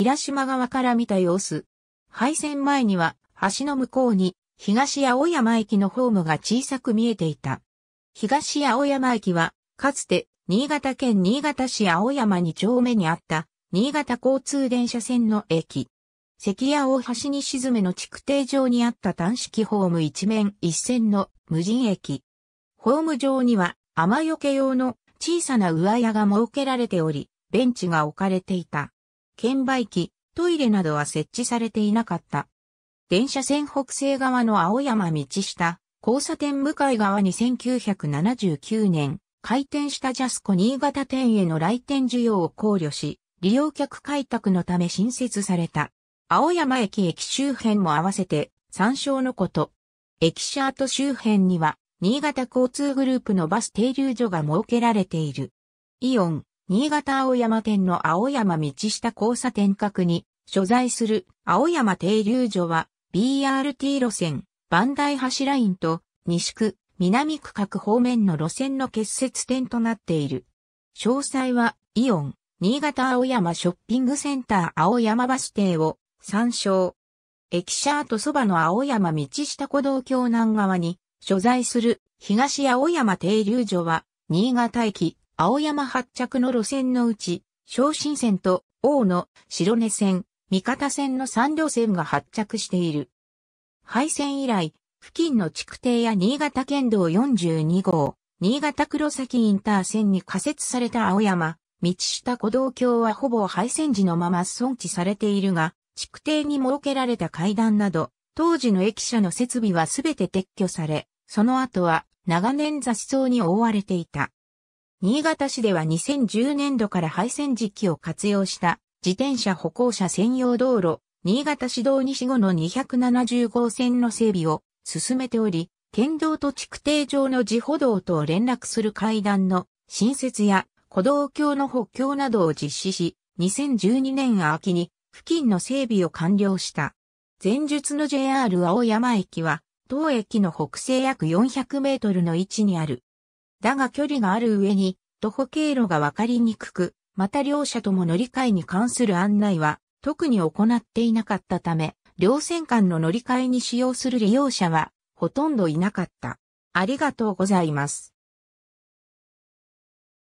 平島側から見た様子。廃線前には、橋の向こうに、東青山駅のホームが小さく見えていた。東青山駅は、かつて、新潟県新潟市青山2丁目にあった、新潟交通電車線の駅。関屋大橋に沈めの築堤上にあった単式ホーム一面一線の無人駅。ホーム上には雨よけ用の小さな上屋が設けられており、ベンチが置かれていた。券売機、トイレなどは設置されていなかった。電車線北西側の青山道下、交差点向かい側に1979年、開店したジャスコ新潟店への来店需要を考慮し、利用客開拓のため新設された。青山駅駅周辺も合わせて、参照のこと。駅舎跡周辺には、新潟交通グループのバス停留所が設けられている。イオン、新潟青山県の青山道下交差点角に所在する青山停留所は BRT 路線、万梯橋ラインと西区、南区各方面の路線の結節点となっている。詳細はイオン、新潟青山ショッピングセンター青山バス停を参照。駅舎とそばの青山道下古道橋南側に所在する東青山停留所は新潟駅、青山発着の路線のうち、昇進線と大野、白根線、三方線の3路線が発着している。廃線以来、付近の築堤や新潟県道42号、新潟黒崎インター線に仮設された青山、道下古道橋はほぼ廃線時のまま損置されているが、築堤に設けられた階段など、当時の駅舎の設備はすべて撤去され、その後は長年雑草に覆われていた。新潟市では2010年度から配線実機を活用した自転車歩行者専用道路、新潟市道西後の270号線の整備を進めており、県道と築堤上の自歩道とを連絡する階段の新設や歩道橋の補強などを実施し、2012年秋に付近の整備を完了した。前述の JR 青山駅は、当駅の北西約400メートルの位置にあるだが距離がある上に、徒歩経路がわかりにくく、また両者とも乗り換えに関する案内は、特に行っていなかったため、両線間の乗り換えに使用する利用者は、ほとんどいなかった。ありがとうございます。